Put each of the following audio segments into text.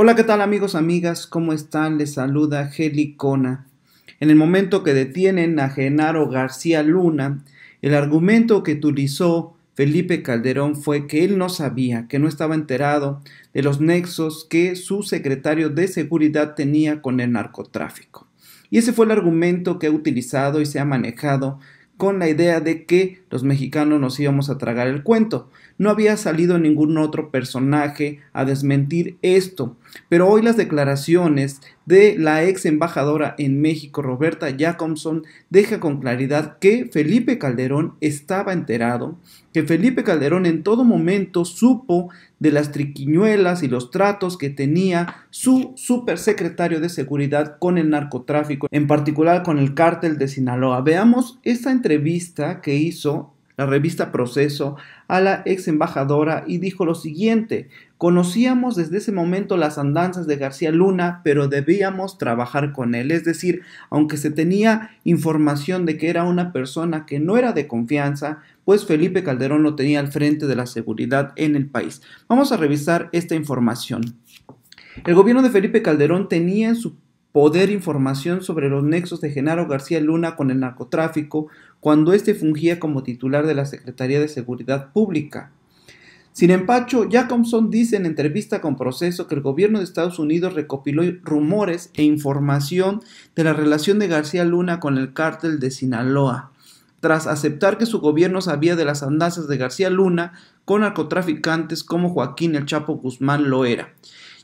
Hola, ¿qué tal amigos, amigas? ¿Cómo están? Les saluda Gelicona. En el momento que detienen a Genaro García Luna, el argumento que utilizó Felipe Calderón fue que él no sabía, que no estaba enterado de los nexos que su secretario de seguridad tenía con el narcotráfico. Y ese fue el argumento que ha utilizado y se ha manejado con la idea de que los mexicanos nos íbamos a tragar el cuento. No había salido ningún otro personaje a desmentir esto. Pero hoy las declaraciones de la ex embajadora en México, Roberta Jacobson, deja con claridad que Felipe Calderón estaba enterado, que Felipe Calderón en todo momento supo de las triquiñuelas y los tratos que tenía su supersecretario de seguridad con el narcotráfico, en particular con el cártel de Sinaloa. Veamos esta entrevista que hizo la revista Proceso, a la ex embajadora y dijo lo siguiente, conocíamos desde ese momento las andanzas de García Luna, pero debíamos trabajar con él, es decir, aunque se tenía información de que era una persona que no era de confianza, pues Felipe Calderón lo tenía al frente de la seguridad en el país. Vamos a revisar esta información. El gobierno de Felipe Calderón tenía en su poder información sobre los nexos de Genaro García Luna con el narcotráfico cuando éste fungía como titular de la Secretaría de Seguridad Pública. Sin empacho, Jacobson dice en entrevista con Proceso que el gobierno de Estados Unidos recopiló rumores e información de la relación de García Luna con el cártel de Sinaloa, tras aceptar que su gobierno sabía de las andanzas de García Luna con narcotraficantes como Joaquín el Chapo Guzmán lo era.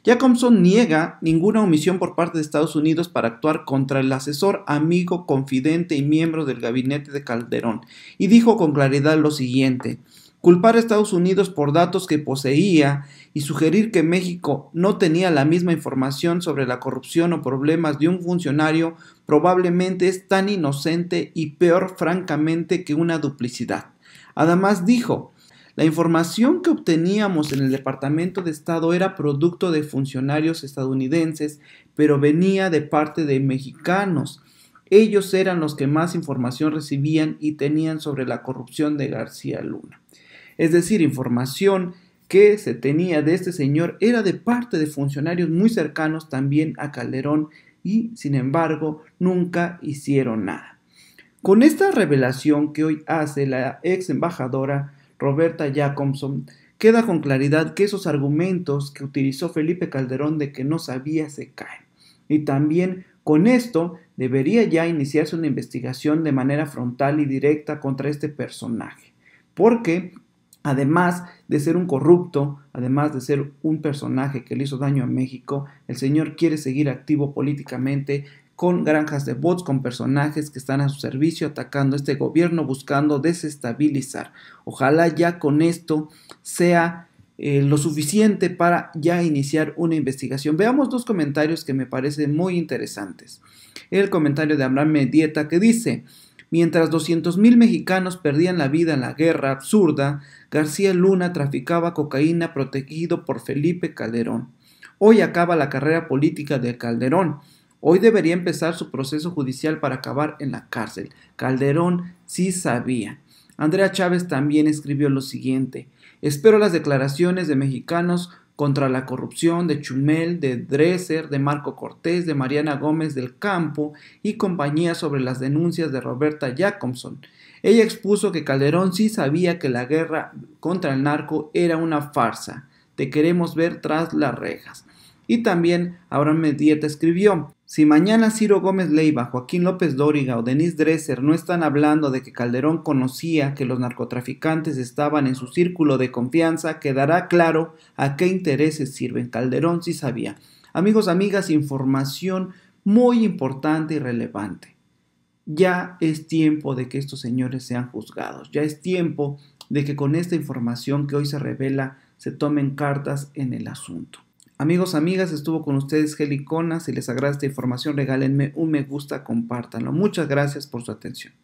Jacobson niega ninguna omisión por parte de Estados Unidos para actuar contra el asesor, amigo, confidente y miembro del gabinete de Calderón, y dijo con claridad lo siguiente. Culpar a Estados Unidos por datos que poseía y sugerir que México no tenía la misma información sobre la corrupción o problemas de un funcionario probablemente es tan inocente y peor francamente que una duplicidad. Además dijo, la información que obteníamos en el Departamento de Estado era producto de funcionarios estadounidenses, pero venía de parte de mexicanos. Ellos eran los que más información recibían y tenían sobre la corrupción de García Luna. Es decir, información que se tenía de este señor era de parte de funcionarios muy cercanos también a Calderón y, sin embargo, nunca hicieron nada. Con esta revelación que hoy hace la ex embajadora, Roberta Jacobson, queda con claridad que esos argumentos que utilizó Felipe Calderón de que no sabía se caen. Y también con esto debería ya iniciarse una investigación de manera frontal y directa contra este personaje, porque además de ser un corrupto, además de ser un personaje que le hizo daño a México, el señor quiere seguir activo políticamente con granjas de bots, con personajes que están a su servicio atacando este gobierno buscando desestabilizar. Ojalá ya con esto sea eh, lo suficiente para ya iniciar una investigación. Veamos dos comentarios que me parecen muy interesantes. El comentario de Abraham Medieta que dice, mientras 200.000 mexicanos perdían la vida en la guerra absurda, García Luna traficaba cocaína protegido por Felipe Calderón. Hoy acaba la carrera política de Calderón Hoy debería empezar su proceso judicial para acabar en la cárcel. Calderón sí sabía. Andrea Chávez también escribió lo siguiente. Espero las declaraciones de mexicanos contra la corrupción de Chumel, de Dresser, de Marco Cortés, de Mariana Gómez del Campo y compañía sobre las denuncias de Roberta Jacobson. Ella expuso que Calderón sí sabía que la guerra contra el narco era una farsa. Te queremos ver tras las rejas. Y también Abraham Medieta escribió, si mañana Ciro Gómez Leiva, Joaquín López Dóriga o Denise Dresser no están hablando de que Calderón conocía que los narcotraficantes estaban en su círculo de confianza, quedará claro a qué intereses sirven. Calderón sí sabía. Amigos, amigas, información muy importante y relevante. Ya es tiempo de que estos señores sean juzgados. Ya es tiempo de que con esta información que hoy se revela se tomen cartas en el asunto. Amigos, amigas, estuvo con ustedes Gelicona. Si les agrada esta información, regálenme un me gusta, compártanlo. Muchas gracias por su atención.